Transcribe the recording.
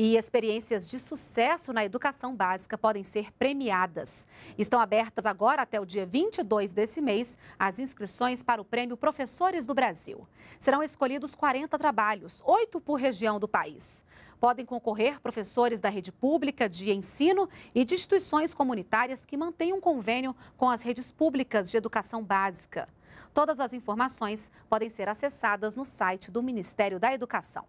E experiências de sucesso na educação básica podem ser premiadas. Estão abertas agora até o dia 22 desse mês as inscrições para o Prêmio Professores do Brasil. Serão escolhidos 40 trabalhos, oito por região do país. Podem concorrer professores da rede pública de ensino e de instituições comunitárias que mantêm um convênio com as redes públicas de educação básica. Todas as informações podem ser acessadas no site do Ministério da Educação.